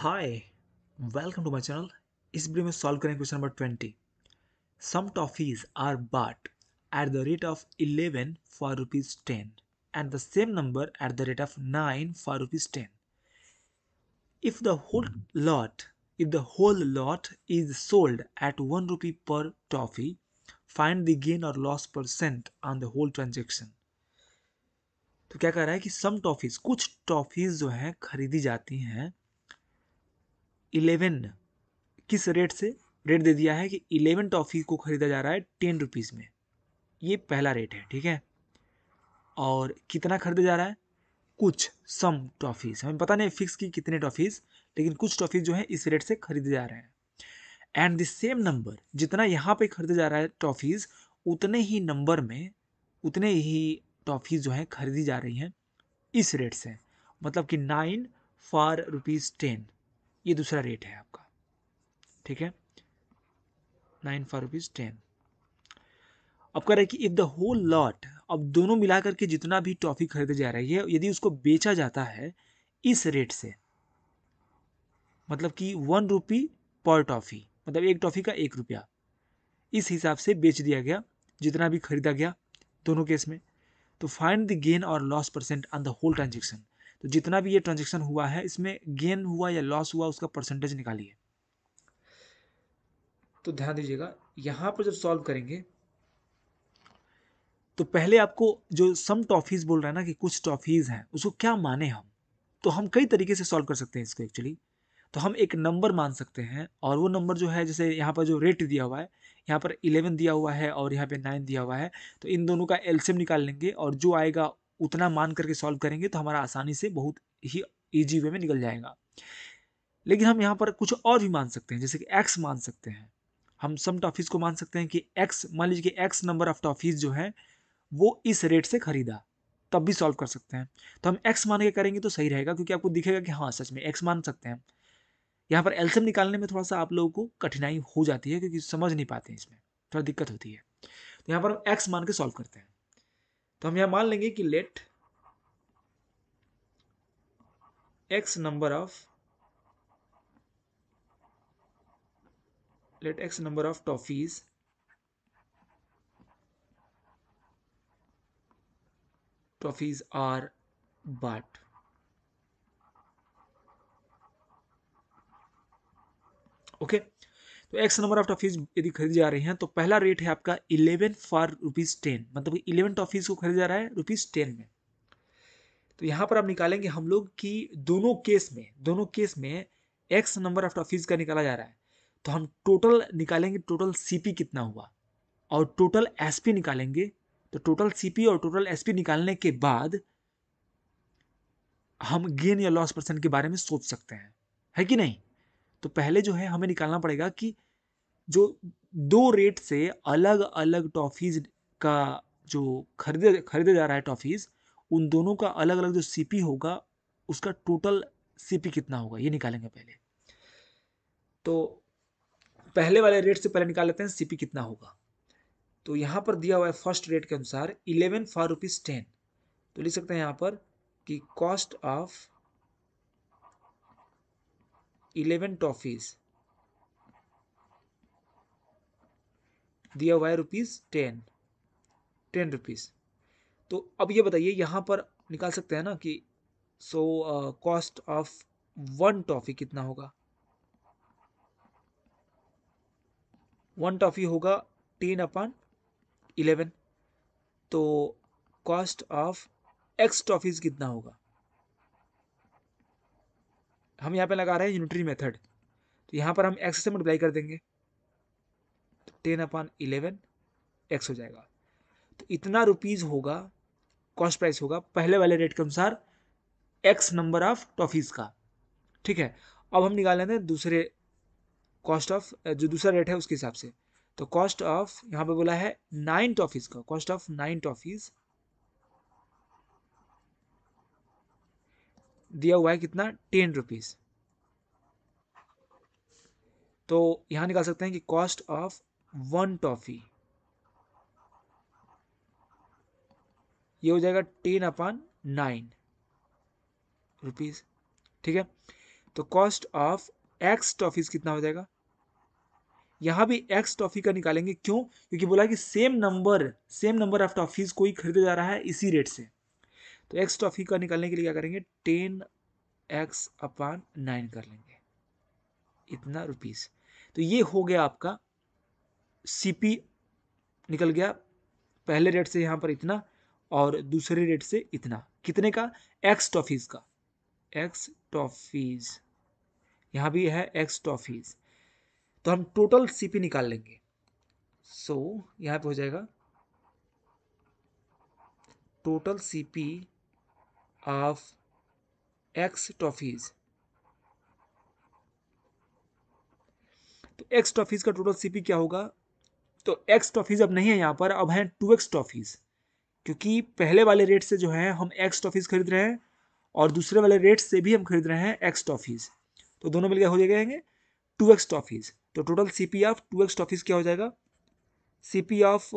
hi welcome to my channel इस video में solve करेंगे question number twenty some toffees are bought at the rate of eleven for rupees ten and the same number at the rate of nine for rupees ten if the whole lot if the whole lot is sold at one rupee per toffee find the gain और loss percent on the whole transaction तो क्या कह रहा है कि सम toffees कुछ toffees जो हैं खरीदी जाती हैं इलेवन किस रेट से रेट दे दिया है कि इलेवन टॉफ़ी को ख़रीदा जा रहा है टेन रुपीज़ में ये पहला रेट है ठीक है और कितना ख़रीदा जा रहा है कुछ सम टॉफ़ीज़ हमें पता नहीं फिक्स की कितने टॉफ़ीज़ लेकिन कुछ टॉफ़ीज़ जो है इस रेट से ख़रीदे जा रहे हैं एंड द सेम नंबर जितना यहाँ पे खरीदा जा रहा है टॉफ़ीज़ उतने ही नंबर में उतने ही टॉफ़ीज़ जो हैं खरीदी जा रही हैं इस रेट से मतलब कि नाइन फॉर रुपीज़ टेन ये दूसरा रेट है आपका ठीक है नाइन फाइव रुपीज़ टेन अब कह रहे हैं कि इफ़ द होल लॉट अब दोनों मिलाकर के जितना भी टॉफ़ी खरीदे जा रही है यदि उसको बेचा जाता है इस रेट से मतलब कि वन रुपी पर टॉफ़ी मतलब एक टॉफ़ी का एक रुपया इस हिसाब से बेच दिया गया जितना भी खरीदा गया दोनों केस में तो फाइंड द गेन और loss percent on the whole transaction तो जितना भी ये ट्रांजेक्शन हुआ है इसमें गेन हुआ या लॉस हुआ उसका परसेंटेज निकालिए तो ध्यान दीजिएगा यहाँ पर जब सॉल्व करेंगे तो पहले आपको जो सम टॉफीज बोल रहा है ना कि कुछ टॉफीज हैं उसको क्या माने हम तो हम कई तरीके से सॉल्व कर सकते हैं इसको एक्चुअली तो हम एक नंबर मान सकते हैं और वो नंबर जो है जैसे यहाँ पर जो रेट दिया हुआ है यहाँ पर इलेवन दिया हुआ है और यहाँ पे नाइन दिया हुआ है तो इन दोनों का एल्सियम निकाल लेंगे और जो आएगा उतना मान करके सॉल्व करेंगे तो हमारा आसानी से बहुत ही ईजी वे में निकल जाएगा लेकिन हम यहाँ पर कुछ और भी मान सकते हैं जैसे कि एक्स मान सकते हैं हम सम टॉफीज़ को मान सकते हैं कि एक्स मान लीजिए कि एक्स नंबर ऑफ टॉफीज़ जो है वो इस रेट से ख़रीदा तब भी सॉल्व कर सकते हैं तो हम एक्स मान के करेंगे तो सही रहेगा क्योंकि आपको दिखेगा कि हाँ सच में एक्स मान सकते हैं यहाँ पर एल्सियम निकालने में थोड़ा सा आप लोगों को कठिनाई हो जाती है क्योंकि समझ नहीं पाते हैं इसमें थोड़ा दिक्कत होती है तो यहाँ पर हम एक्स मान के सॉल्व करते हैं तो हम यहां मान लेंगे कि let x number of let x number of toffees toffees are but okay तो एक्स नंबर ऑफ टॉफीज यदि खरीद जा रही हैं तो पहला रेट है आपका इलेवन फॉर रुपीज़ टेन मतलब इलेवन टॉफीज़ को खरीदा जा रहा है रुपीज़ टेन में तो यहाँ पर आप निकालेंगे हम लोग कि दोनों केस में दोनों केस में एक्स नंबर ऑफ टॉफीज़ का निकाला जा रहा है तो हम टोटल निकालेंगे टोटल सीपी कितना हुआ और टोटल एसपी निकालेंगे तो टोटल सीपी और टोटल एसपी निकालने के बाद हम गेन या लॉस परसेंट के बारे में सोच सकते हैं है कि नहीं तो पहले जो है हमें निकालना पड़ेगा कि जो दो रेट से अलग अलग टॉफ़ीज़ का जो खरीदे खरीदे जा रहा है टॉफ़ीज़ उन दोनों का अलग अलग जो सीपी होगा उसका टोटल सीपी कितना होगा ये निकालेंगे पहले तो पहले वाले रेट से पहले निकाल लेते हैं सीपी कितना होगा तो यहाँ पर दिया हुआ है फर्स्ट रेट के अनुसार इलेवन फॉर रुपीज़ टेन तो लिख सकते हैं यहाँ पर कि कॉस्ट ऑफ इलेवन टॉफीज दिया हुआ है रुपीज़ टेन टेन रुपीज़ तो अब ये बताइए यहाँ पर निकाल सकते हैं ना कि so cost of one toffee कितना होगा वन टॉफ़ी होगा टेन अपॉन इलेवन तो कॉस्ट ऑफ एक्स टॉफ़ीज़ कितना होगा हम यहाँ पे लगा रहे हैं यूनिटरी मेथड तो यहाँ पर हम एक्स से मल्टीप्लाई कर देंगे तो टेन अपॉन इलेवन एक्स हो जाएगा तो इतना रुपीज़ होगा कॉस्ट प्राइस होगा पहले वाले रेट के अनुसार एक्स नंबर ऑफ टॉफ़ीज़ का ठीक है अब हम निकाल लेते हैं दूसरे कॉस्ट ऑफ जो दूसरा रेट है उसके हिसाब से तो कॉस्ट ऑफ यहाँ पे बोला है नाइन टॉफ़ीज़ का कॉस्ट ऑफ नाइन टॉफ़ीज़ दिया हुआ है कितना टेन रुपीज़ तो यहां निकाल सकते हैं कि कॉस्ट ऑफ वन टॉफ़ी ये हो जाएगा टेन अपॉन नाइन रुपीज़ ठीक है तो कॉस्ट ऑफ एक्स टॉफीज कितना हो जाएगा यहां भी एक्स टॉफी का निकालेंगे क्यों क्योंकि बोला कि same number same number of toffees कोई खरीदा जा रहा है इसी रेट से तो एक्स टॉफ का निकालने के लिए क्या करेंगे टेन एक्स अपान नाइन कर लेंगे इतना रुपीज़ तो ये हो गया आपका सीपी निकल गया पहले रेट से यहाँ पर इतना और दूसरे रेट से इतना कितने का एक्स टॉफीज़ का एक्स टॉफीज़ यहाँ भी है एक्स टॉफीज़ तो हम टोटल सीपी निकाल लेंगे सो so, यहाँ पे हो जाएगा total CP of x toffees तो x टॉफीज का टोटल सीपी क्या होगा तो x टॉफीज अब नहीं है यहां पर अब है टू एक्स टॉफीज क्योंकि पहले वाले रेट से जो है हम एक्स टॉफीज खरीद रहे हैं और दूसरे वाले रेट से भी हम खरीद रहे हैं एक्स टॉफीज तो दोनों मिलकर हो जाएंगे टू एक्स टॉफीज तो total C P of two x toffees क्या हो जाएगा C P of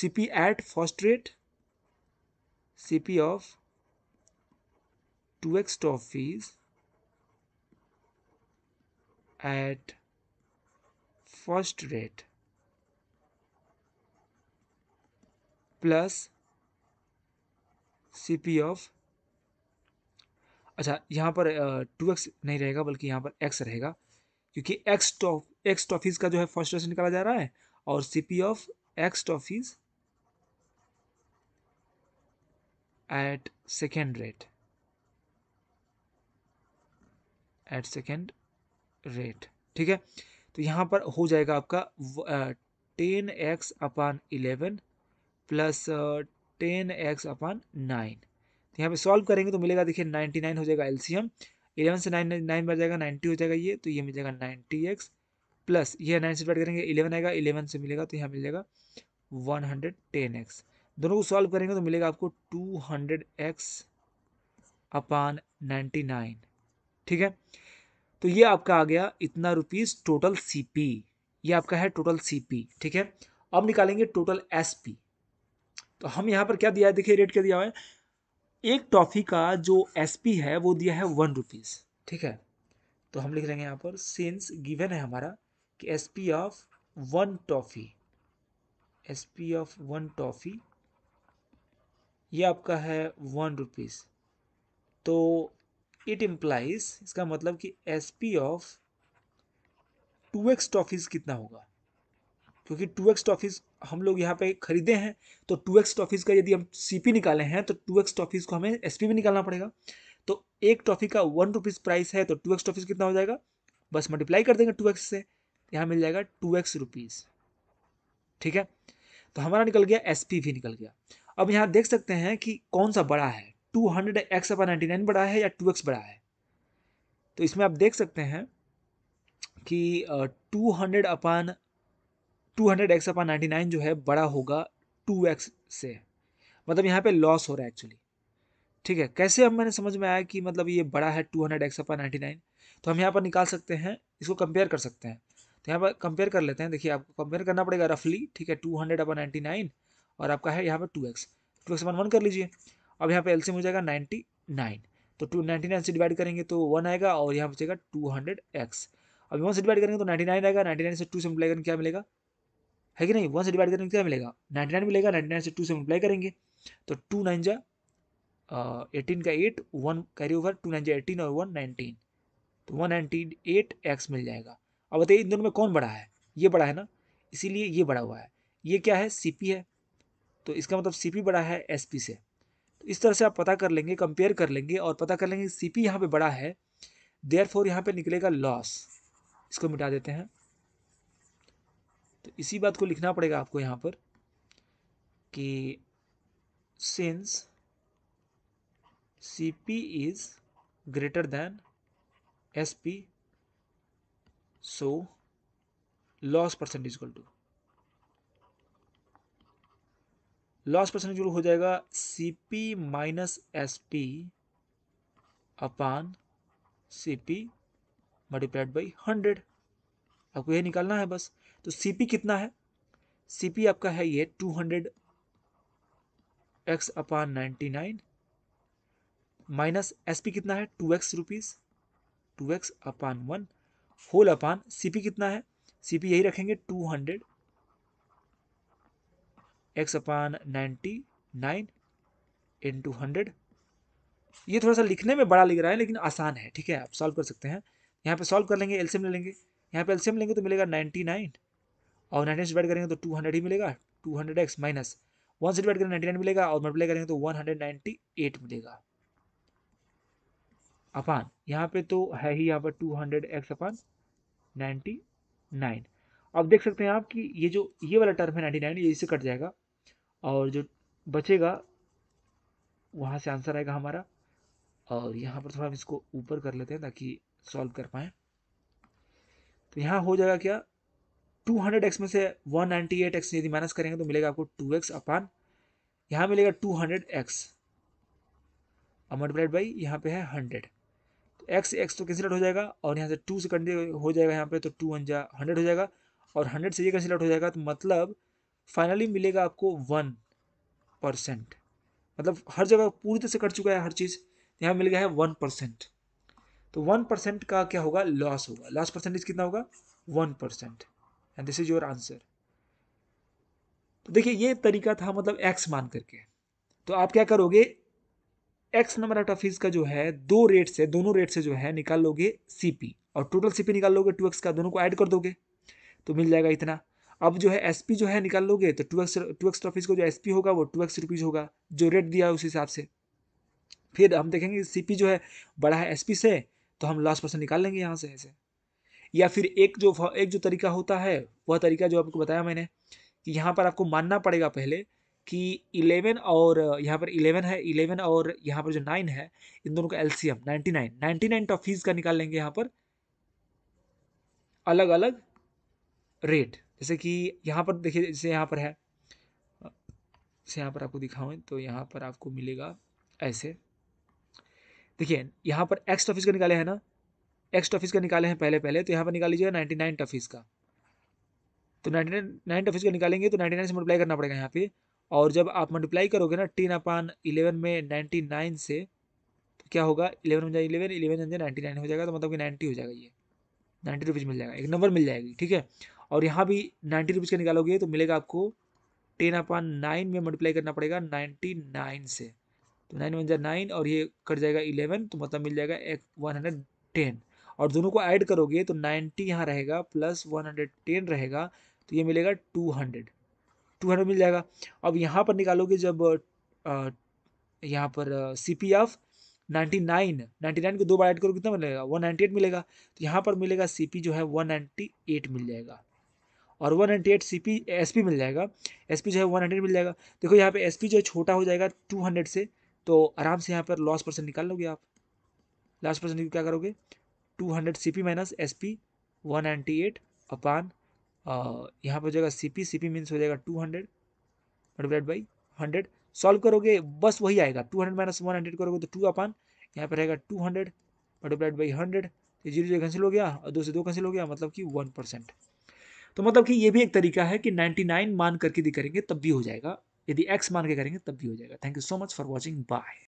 C P at first rate C P of 2x stop fees at first rate plus C P of अच्छा यहाँ पर two x नहीं रहेगा बल्कि यहाँ पर एक्स रहेगा क्योंकि एक्स टॉफ एक्स टॉफीज का जो है फर्स्ट रेट निकाला जा रहा है और C P of x toffees at second rate at second rate ठीक है तो यहाँ पर हो जाएगा आपका ten x upon eleven plus ten x upon nine तो यहाँ पे सॉल्व करेंगे तो मिलेगा देखिए नाइन्टी नाइन हो जाएगा एलसीएम इलेवन से नाइन नाइन बढ़ जाएगा नाइन्टी हो जाएगा ये तो ये मिल जाएगा नाइन्टी एक्स प्लस ये नाइन से डिवाइड करेंगे इलेवन आएगा इलेवन से मिलेगा तो यहाँ मिल जाएगा वन हंड्रेड टेन एक्स दोनों को सॉल्व करेंगे तो मिलेगा आपको two hundred x upon ninety nine ठीक है तो ये आपका आ गया इतना रुपीज़ टोटल सी पी ये आपका है टोटल सी ठीक है अब निकालेंगे टोटल एस पी तो हम यहाँ पर क्या दिया है देखिए रेट क्या दिया हुआ है एक टॉफ़ी का जो एस पी है वो दिया है वन रुपीज़ ठीक है तो हम लिख लेंगे यहाँ पर सेंस गिवन है हमारा कि S P of one toffee S P of one toffee ये आपका है वन रुपीज़ तो इट इम्प्लाइज इसका मतलब कि S P of two x toffees कितना होगा क्योंकि टू एक्स टॉफिस हम लोग यहाँ पे खरीदे हैं तो टू एक्स टॉफिस का यदि हम सी पी निकाले हैं तो टू एक्स टॉफिस को हमें एस पी भी निकालना पड़ेगा तो एक टॉफी का वन रुपीज़ प्राइस है तो टू एक्स टॉफिस कितना हो जाएगा बस मल्टीप्लाई कर देंगे टू एक्स से यहाँ मिल जाएगा टू एक्स रुपीज़ ठीक है तो हमारा निकल गया एस पी भी निकल गया अब यहाँ देख सकते हैं कि कौन सा बड़ा है two hundred x upon ninety nine बड़ा है या टू एक्स बड़ा है तो इसमें आप देख सकते हैं कि two hundred upon two hundred x upon ninety nine जो है बड़ा होगा टू एक्स से मतलब यहाँ पे लॉस हो रहा है एक्चुअली ठीक है कैसे अब मैंने समझ में आया कि मतलब ये बड़ा है two hundred x upon ninety nine तो हम यहाँ पर निकाल सकते हैं इसको कंपेयर कर सकते हैं तो यहाँ पर कंपेयर कर लेते हैं देखिए आपको कंपेयर करना पड़ेगा रफली ठीक है two hundred upon ninety nine और आपका है यहाँ पर two x two x upon one कर लीजिए अब यहाँ पे एलसीएम हो जाएगा नाइन्टी नाइन तो टू नाइन्टी नाइन से डिवाइड करेंगे तो वन आएगा और यहाँ बचेगा टू हंड्रेड एक्स अब वन से डिवाइड करेंगे तो नाइन्टी नाइन आएगा नाइन्टी नाइन से टू से मल्टीप्लाई करेंगे क्या मिलेगा है कि नहीं वन से डिवाइड करेंगे तो क्या मिलेगा नाइन्टी नाइन मिलेगा नाइन्टी नाइन से टू से मल्टीप्लाई करेंगे तो टू नाइन जा एटीन का eight one carry over two nine जा एटीन और वन नाइनटीन तो वन नाइनटीन एट एक्स मिल जाएगा अब बताइए इन दोनों में कौन बड़ा है ये बड़ा है ना इसीलिए ये बड़ा हुआ है ये क्या है सी है तो इसका मतलब सी बड़ा है एस से तो इस तरह से आप पता कर लेंगे कंपेयर कर लेंगे और पता कर लेंगे सी पी यहाँ पर बड़ा है देयर फोर यहाँ पर निकलेगा लॉस इसको मिटा देते हैं तो इसी बात को लिखना पड़ेगा आपको यहाँ पर कि since C P is greater S P so loss percent is equal to last percentage जो हो जाएगा C P minus S P upon C P multiplied by hundred आपको यह निकालना है बस तो सी पी कितना है सी पी आपका है ये two hundred x upon ninety nine minus S P कितना है two x rupees two x upon one whole upon C P कितना है सी पी यही रखेंगे two hundred x upon ninety nine in two hundred ये थोड़ा सा लिखने में बड़ा लिख रहा है लेकिन आसान है ठीक है आप सॉल्व कर सकते हैं यहाँ पे सॉल्व कर लेंगे एलसीएम ले लेंगे यहाँ पे एलसीएम लेंगे तो मिलेगा नाइन्टी नाइन और नाइन्टी से डिवाइड करेंगे तो टू हंड्रेड ही मिलेगा two hundred x minus one से डिवाइड करेंगे नाइन्टी तो नाइन मिलेगा और मल्टीप्लाई करेंगे तो वन हंड्रेड नाइन्टी एट मिलेगा अपान यहाँ पे तो है ही यहाँ पर two hundred x upon ninety nine अब देख सकते हैं आप कि ये जो ये वाला टर्म है नाइन्टी नाइन ये इसे कट जाएगा और जो बचेगा वहाँ से आंसर आएगा हमारा और यहाँ पर थोड़ा हम इसको ऊपर कर लेते हैं ताकि सॉल्व कर पाएँ तो यहाँ हो जाएगा क्या 200x एक्स में से 198x एक्स यदि माइनस करेंगे तो मिलेगा आपको 2x एक्स अपान यहाँ मिलेगा हंड्रेड एक्स और मल्टीप्लाइड बाई यहाँ पे है 100 तो x x तो कैंसिल हो जाएगा और यहाँ से 2 से कंटे हो जाएगा यहाँ पे तो 2 वन जा हंड्रेड हो जाएगा और 100 से ये कैंसिल हो जाएगा तो मतलब फाइनली मिलेगा आपको वन परसेंट मतलब हर जगह पूरी तरह से कट चुका है हर चीज़ यहाँ मिल गया है वन परसेंट तो वन परसेंट का क्या होगा लॉस होगा लॉस परसेंटेज कितना होगा one percent and this is your answer तो देखिए ये तरीका था मतलब एक्स मान करके तो आप क्या करोगे एक्स नंबर ऑफ फीस का जो है दो रेट से दोनों रेट से जो है निकाल लोगे सी और टोटल सी निकाल लोगे टू एक्स का दोनों को ऐड कर दोगे तो मिल जाएगा इतना अब जो है एस जो है निकाल लोगे तो two x two x toffees को जो एस होगा वो टू एक्स रुपीज़ होगा जो रेट दिया है उस हिसाब से फिर हम देखेंगे सी जो है बड़ा है एस से तो हम लॉस परसेंट निकाल लेंगे यहाँ से ऐसे या फिर एक जो एक जो तरीका होता है वह तरीका जो आपको बताया मैंने कि यहाँ पर आपको मानना पड़ेगा पहले कि इलेवन और यहाँ पर इलेवन है इलेवन और यहाँ पर जो नाइन है इन दोनों का एलसीएम नाइन्टी नाइन टॉफीज़ का निकाल लेंगे यहाँ पर अलग अलग रेट जैसे कि यहाँ पर देखिए जैसे यहाँ पर है जैसे यहाँ पर आपको दिखाऊँ तो यहाँ पर आपको मिलेगा ऐसे देखिए यहाँ पर एक्स टॉफिस का निकाले हैं ना एक्स टॉफिस का निकाले हैं पहले पहले तो यहाँ पर निकाल लीजिएगा नाइन्टी नाइन टॉफिस का तो नाइन्टी नाइन नाइन टॉफिस का निकालेंगे तो नाइन्टी नाइन से मल्टीप्लाई करना पड़ेगा यहाँ पे और जब आप मल्टीप्लाई करोगे ना टेन अपान इलेवन में नाइन्टी नाइन से तो क्या होगा इलेवन हो जाए इलेवन इलेवन हो जाए नाइन्टी नाइन हो जाएगा तो मतलब कि नाइन्टी हो जाएगा ये नाइन्टी रुपीज़ मिल जाएगा एक नंबर मिल जाएगी ठीक है और यहाँ भी नाइन्टी रुपीज़ का निकालोगे तो मिलेगा आपको टेन अपन नाइन में मल्टीप्लाई करना पड़ेगा नाइन्टी नाइन से तो नाइन वन जै नाइन और ये कट जाएगा इलेवन तो मतलब मिल जाएगा एक वन हंड्रेड टेन और दोनों को ऐड करोगे तो नाइन्टी यहाँ रहेगा प्लस वन हंड्रेड टेन रहेगा तो ये मिलेगा टू हंड्रेड टू हंड्रेड मिल जाएगा अब यहाँ पर निकालोगे जब यहाँ पर C P of ninety nine ninety nine को दो बार ऐड करोगे तो कितना मिलेगा वन नाइन्टी एट मिलेगा तो यहाँ पर मिलेगा सी पी जो है वन नाइन्टी एट मिल जाएगा और one ninety eight C P S P मिल जाएगा एस पी जो है वन हंड्रेड मिल जाएगा देखो यहाँ पे एस पी जो है छोटा हो जाएगा टू हंड्रेड से तो आराम से यहाँ पर लॉस परसेंट निकाल लोगे आप लॉस परसेंट क्या करोगे two hundred C P minus S P one ninety eight upon यहाँ पर हो जाएगा C P C P means हो जाएगा two hundred multiplied by hundred solve करोगे बस वही आएगा two hundred minus one hundred करोगे तो टू अपान यहाँ पर रहेगा two hundred multiplied by hundred zero zero cancel हो गया और दो से दो कैंसिल हो गया मतलब कि वन परसेंट तो मतलब कि ये भी एक तरीका है कि 99 मान करके भी करेंगे तब भी हो जाएगा यदि x मान के करेंगे तब भी हो जाएगा thank you so much for watching bye